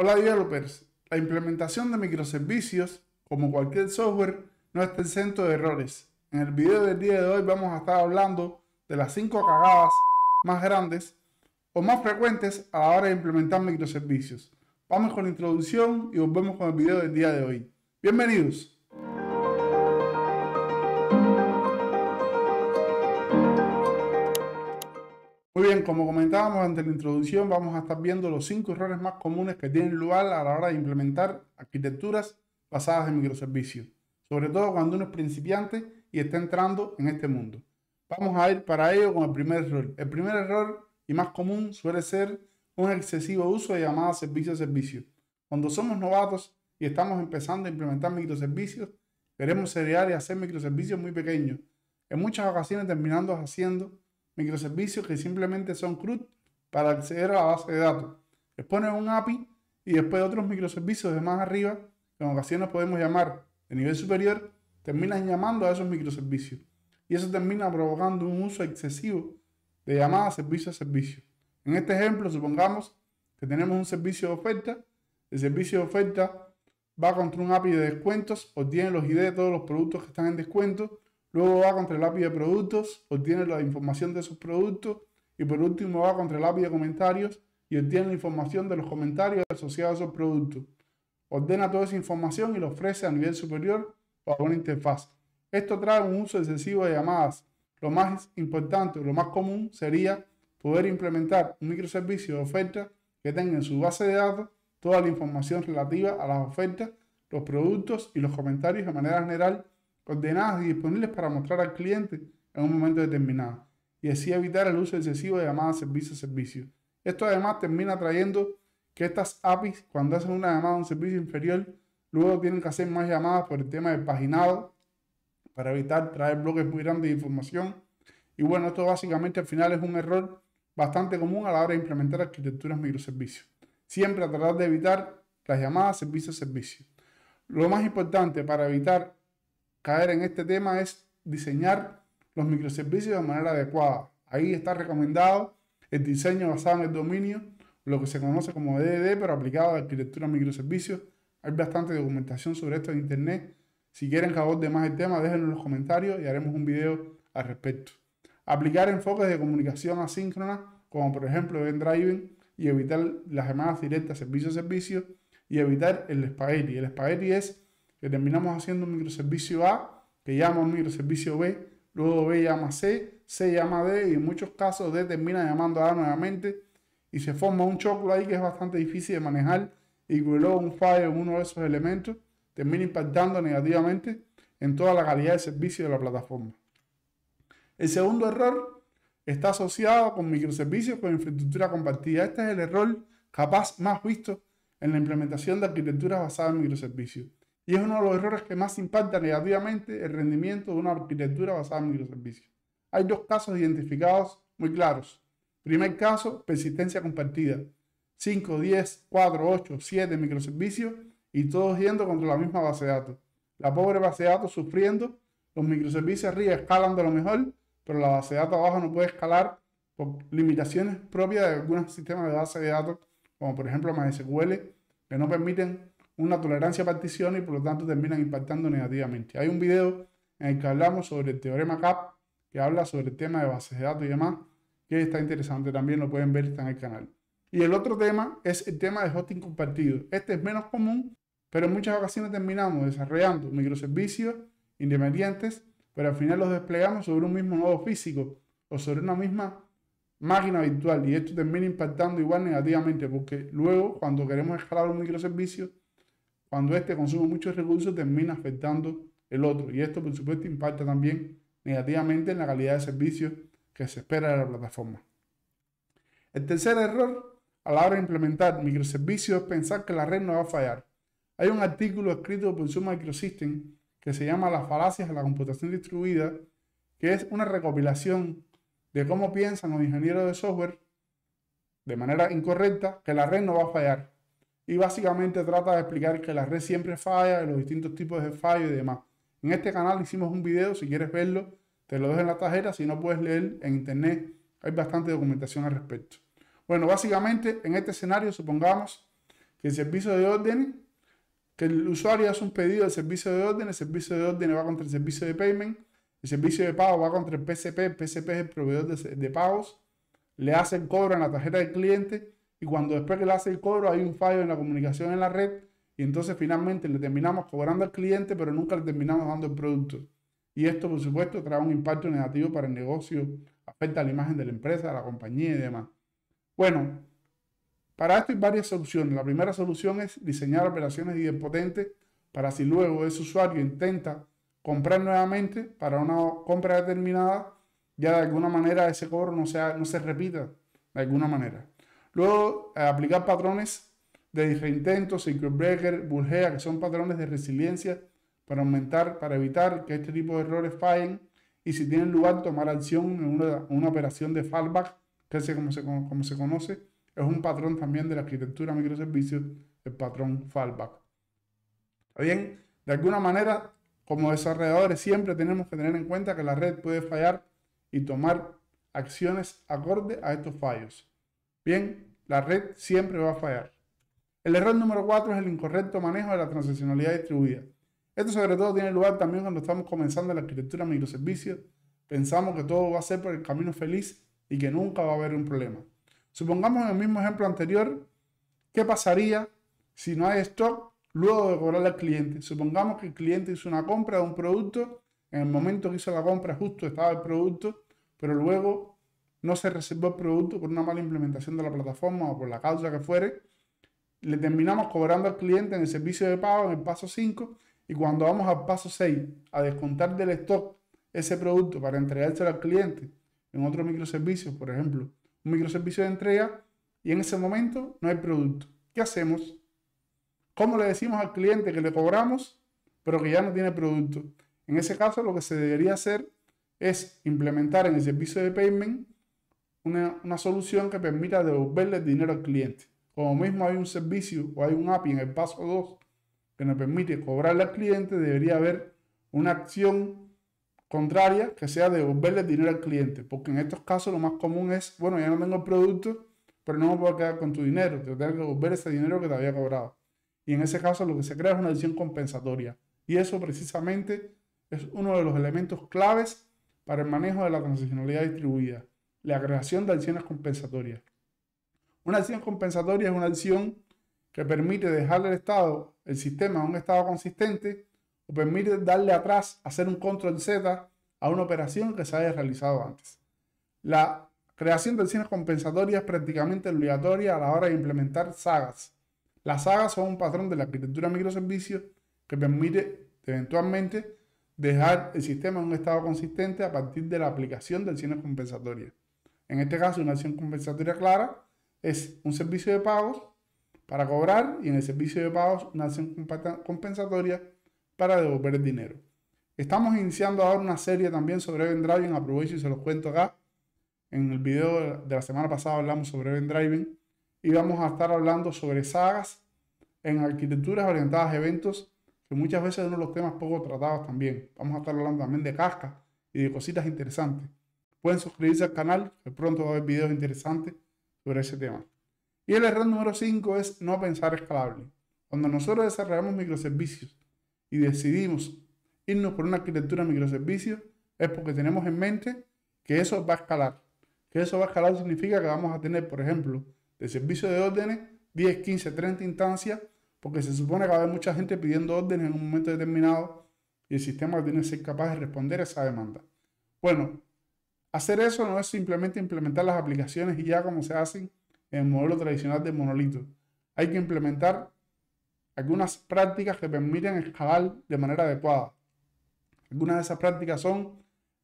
Hola developers, la implementación de microservicios, como cualquier software, no está exento de errores. En el video del día de hoy vamos a estar hablando de las 5 cagadas más grandes o más frecuentes a la hora de implementar microservicios. Vamos con la introducción y volvemos con el video del día de hoy. Bienvenidos. Muy bien, como comentábamos antes de la introducción, vamos a estar viendo los cinco errores más comunes que tienen lugar a la hora de implementar arquitecturas basadas en microservicios, sobre todo cuando uno es principiante y está entrando en este mundo. Vamos a ir para ello con el primer error. El primer error y más común suele ser un excesivo uso de llamadas servicio-servicio. Cuando somos novatos y estamos empezando a implementar microservicios, queremos seriar y hacer microservicios muy pequeños, en muchas ocasiones terminando haciendo microservicios que simplemente son CRUD para acceder a la base de datos. Exponen un API y después otros microservicios de más arriba, que en ocasiones podemos llamar de nivel superior, terminan llamando a esos microservicios. Y eso termina provocando un uso excesivo de llamadas servicio a servicio. En este ejemplo, supongamos que tenemos un servicio de oferta. El servicio de oferta va contra un API de descuentos, obtiene los ID de todos los productos que están en descuento Luego va contra el API de productos, obtiene la información de sus productos. Y por último va contra el API de comentarios y obtiene la información de los comentarios asociados a esos productos. Ordena toda esa información y la ofrece a nivel superior o a una interfaz. Esto trae un uso excesivo de llamadas. Lo más importante, lo más común sería poder implementar un microservicio de oferta que tenga en su base de datos toda la información relativa a las ofertas, los productos y los comentarios de manera general ordenadas y disponibles para mostrar al cliente en un momento determinado, y así evitar el uso excesivo de llamadas servicio-servicio. Esto además termina trayendo que estas APIs, cuando hacen una llamada a un servicio inferior, luego tienen que hacer más llamadas por el tema del paginado, para evitar traer bloques muy grandes de información. Y bueno, esto básicamente al final es un error bastante común a la hora de implementar arquitecturas microservicios. Siempre a tratar de evitar las llamadas servicio-servicio. Lo más importante para evitar caer en este tema es diseñar los microservicios de manera adecuada. Ahí está recomendado el diseño basado en el dominio, lo que se conoce como DDD, pero aplicado a la arquitectura de microservicios. Hay bastante documentación sobre esto en internet. Si quieren que aborde más el tema, déjenlo en los comentarios y haremos un video al respecto. Aplicar enfoques de comunicación asíncrona, como por ejemplo event driving, y evitar las llamadas directas servicio a servicio, y evitar el spaghetti. El spaghetti es que terminamos haciendo un microservicio A, que llama un microservicio B, luego B llama C, C llama D y en muchos casos D termina llamando A nuevamente y se forma un choclo ahí que es bastante difícil de manejar y que luego un fallo en uno de esos elementos termina impactando negativamente en toda la calidad de servicio de la plataforma. El segundo error está asociado con microservicios con infraestructura compartida. Este es el error capaz más visto en la implementación de arquitecturas basadas en microservicios y es uno de los errores que más impacta negativamente el rendimiento de una arquitectura basada en microservicios. Hay dos casos identificados muy claros. Primer caso, persistencia compartida. 5, 10, 4, 8, 7 microservicios y todos yendo contra la misma base de datos. La pobre base de datos sufriendo, los microservicios arriba escalan de lo mejor, pero la base de datos abajo no puede escalar por limitaciones propias de algunos sistemas de base de datos, como por ejemplo MySQL, que no permiten una tolerancia a particiones y por lo tanto terminan impactando negativamente. Hay un video en el que hablamos sobre el teorema CAP, que habla sobre el tema de bases de datos y demás, que está interesante, también lo pueden ver, está en el canal. Y el otro tema es el tema de hosting compartido. Este es menos común, pero en muchas ocasiones terminamos desarrollando microservicios independientes, pero al final los desplegamos sobre un mismo nodo físico o sobre una misma máquina virtual y esto termina impactando igual negativamente porque luego cuando queremos escalar un microservicio cuando este consume muchos recursos termina afectando el otro. Y esto, por supuesto, impacta también negativamente en la calidad de servicio que se espera de la plataforma. El tercer error a la hora de implementar microservicios es pensar que la red no va a fallar. Hay un artículo escrito por Suma Microsystem que se llama Las falacias de la computación distribuida, que es una recopilación de cómo piensan los ingenieros de software de manera incorrecta que la red no va a fallar y básicamente trata de explicar que la red siempre falla, los distintos tipos de fallos y demás. En este canal hicimos un video, si quieres verlo, te lo dejo en la tarjeta, si no puedes leer en internet, hay bastante documentación al respecto. Bueno, básicamente en este escenario supongamos que el servicio de orden, que el usuario hace un pedido del servicio de orden, el servicio de orden va contra el servicio de payment, el servicio de pago va contra el PCP, el PCP es el proveedor de, pagos, le hacen cobro en la tarjeta del cliente, y cuando después que le hace el cobro hay un fallo en la comunicación en la red y entonces finalmente le terminamos cobrando al cliente pero nunca le terminamos dando el producto. Y esto por supuesto trae un impacto negativo para el negocio, afecta a la imagen de la empresa, de la compañía y demás. Bueno, para esto hay varias soluciones. La primera solución es diseñar operaciones idempotentes para si luego ese usuario intenta comprar nuevamente para una compra determinada, ya de alguna manera ese cobro no, sea, no se repita de alguna manera. Luego, eh, aplicar patrones de reintentos, circuit breaker, bulgea, que son patrones de resiliencia para aumentar, para evitar que este tipo de errores fallen y si tienen lugar tomar acción en una, operación de fallback, que es como se, como, conoce, es un patrón también de la arquitectura microservicios, el patrón fallback. bien? De alguna manera, como desarrolladores siempre tenemos que tener en cuenta que la red puede fallar y tomar acciones acorde a estos fallos. Bien, la red siempre va a fallar. El error número 4 es el incorrecto manejo de la transaccionalidad distribuida. Esto sobre todo tiene lugar también cuando estamos comenzando la arquitectura de microservicios. Pensamos que todo va a ser por el camino feliz y que nunca va a haber un problema. Supongamos en el mismo ejemplo anterior, ¿qué pasaría si no hay stock luego de cobrar al cliente? Supongamos que el cliente hizo una compra de un producto, en el momento que hizo la compra justo estaba el producto, pero luego no se reservó el producto por una mala implementación de la plataforma o por la causa que fuere, le terminamos cobrando al cliente en el servicio de pago en el paso 5 y cuando vamos al paso 6 a descontar del stock ese producto para entregárselo al cliente en otro microservicio, por ejemplo, un microservicio de entrega, y en ese momento no hay producto. ¿Qué hacemos? ¿Cómo le decimos al cliente que le cobramos, pero que ya no tiene producto? En ese caso, lo que se debería hacer es implementar en el servicio de payment una, una solución que permita devolverle dinero al cliente. Como mismo hay un servicio o hay un API en el paso 2 que nos permite cobrarle al cliente, debería haber una acción contraria que sea devolverle dinero al cliente. Porque en estos casos lo más común es, bueno, ya no tengo el producto, pero no me puedo quedar con tu dinero, te tengo que devolver ese dinero que te había cobrado. Y en ese caso lo que se crea es una decisión compensatoria. Y eso precisamente es uno de los elementos claves para el manejo de la transaccionalidad distribuida la agregación de acciones compensatorias. Una acción compensatoria es una acción que permite dejar al Estado, el sistema, en un Estado consistente o permite darle atrás, hacer un control Z a una operación que se haya realizado antes. La creación de acciones compensatorias es prácticamente obligatoria a la hora de implementar sagas. Las sagas son un patrón de la arquitectura microservicio que permite eventualmente dejar el sistema en un estado consistente a partir de la aplicación de acciones compensatorias. En este caso, una acción compensatoria clara es un servicio de pagos para cobrar y en el servicio de pagos una acción compensatoria para devolver el dinero. Estamos iniciando ahora una serie también sobre Event Driving, aprovecho y se los cuento acá. En el video de la semana pasada hablamos sobre Event Driving y vamos a estar hablando sobre sagas en arquitecturas orientadas a eventos, que muchas veces son uno de los temas poco tratados también. Vamos a estar hablando también de cascas y de cositas interesantes. Pueden suscribirse al canal, que pronto va a haber videos interesantes sobre ese tema. Y el error número 5 es no pensar escalable. Cuando nosotros desarrollamos microservicios y decidimos irnos por una arquitectura de microservicios, es porque tenemos en mente que eso va a escalar. Que eso va a escalar significa que vamos a tener, por ejemplo, de servicio de órdenes 10, 15, 30 instancias, porque se supone que va a haber mucha gente pidiendo órdenes en un momento determinado y el sistema tiene que ser capaz de responder a esa demanda. Bueno, Hacer eso no es simplemente implementar las aplicaciones y ya como se hacen en el modelo tradicional de monolito. Hay que implementar algunas prácticas que permitan escalar de manera adecuada. Algunas de esas prácticas son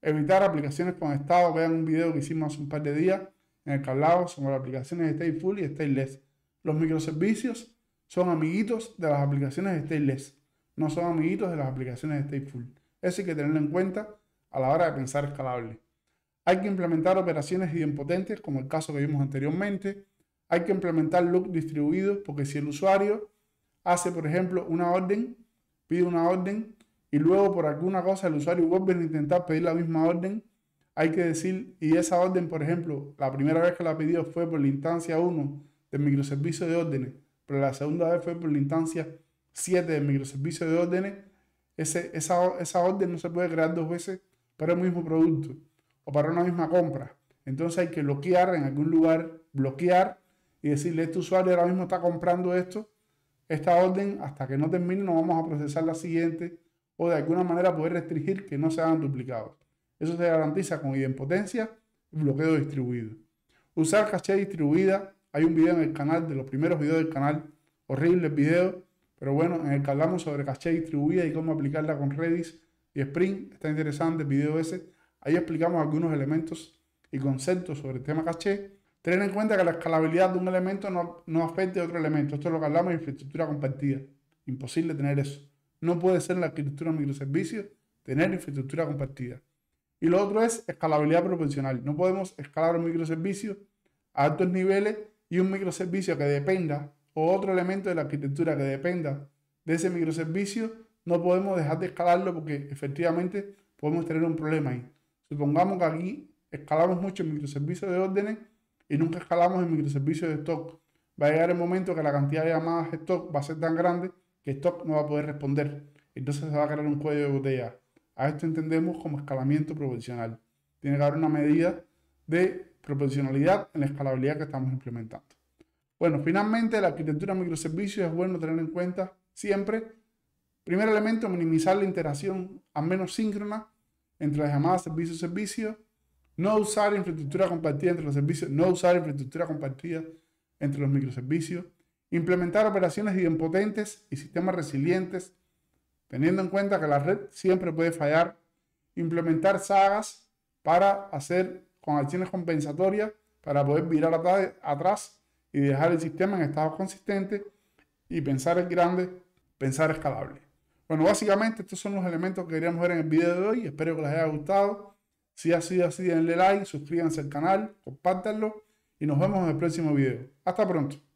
evitar aplicaciones con estado. Vean un video que hicimos hace un par de días en el que hablamos sobre aplicaciones stateful y stateless. Los microservicios son amiguitos de las aplicaciones stateless. No son amiguitos de las aplicaciones stateful. Eso hay que tenerlo en cuenta a la hora de pensar escalable. Hay que implementar operaciones idempotentes, como el caso que vimos anteriormente. Hay que implementar look distribuidos, porque si el usuario hace, por ejemplo, una orden, pide una orden, y luego por alguna cosa el usuario vuelve a intentar pedir la misma orden, hay que decir, y esa orden, por ejemplo, la primera vez que la pidió fue por la instancia 1 del microservicio de órdenes, pero la segunda vez fue por la instancia 7 del microservicio de órdenes, ese, esa, esa orden no se puede crear dos veces para el mismo producto o para una misma compra. Entonces hay que bloquear en algún lugar, bloquear y decirle, este usuario ahora mismo está comprando esto, esta orden, hasta que no termine no vamos a procesar la siguiente o de alguna manera poder restringir que no se hagan duplicados. Eso se garantiza con idempotencia y bloqueo distribuido. Usar caché distribuida, hay un video en el canal, de los primeros videos del canal, horribles video, pero bueno, en el que hablamos sobre caché distribuida y cómo aplicarla con Redis y Spring, está interesante el video ese Ahí explicamos algunos elementos y conceptos sobre el tema caché. Tener en cuenta que la escalabilidad de un elemento no, no afecte a otro elemento. Esto es lo que hablamos de infraestructura compartida. Imposible tener eso. No puede ser la arquitectura de microservicios tener infraestructura compartida. Y lo otro es escalabilidad proporcional. No podemos escalar un microservicio a altos niveles y un microservicio que dependa o otro elemento de la arquitectura que dependa de ese microservicio, no podemos dejar de escalarlo porque efectivamente podemos tener un problema ahí. Supongamos que aquí escalamos mucho en microservicios de órdenes y nunca escalamos en microservicio de stock. Va a llegar el momento que la cantidad de llamadas de stock va a ser tan grande que stock no va a poder responder. Entonces se va a crear un cuello de botella. A esto entendemos como escalamiento proporcional. Tiene que haber una medida de proporcionalidad en la escalabilidad que estamos implementando. Bueno, finalmente la arquitectura de microservicios es bueno tener en cuenta siempre. Primer elemento, minimizar la interacción al menos síncrona entre las llamadas servicio-servicio, no usar infraestructura compartida entre los servicios, no usar infraestructura compartida entre los microservicios, implementar operaciones idempotentes y sistemas resilientes, teniendo en cuenta que la red siempre puede fallar, implementar sagas para hacer con acciones compensatorias para poder virar atrás y dejar el sistema en estado consistente y pensar en grande, pensar escalable. Bueno, básicamente estos son los elementos que queríamos ver en el video de hoy. Espero que les haya gustado. Si ha sido así, denle like, suscríbanse al canal, compártanlo y nos vemos en el próximo video. Hasta pronto.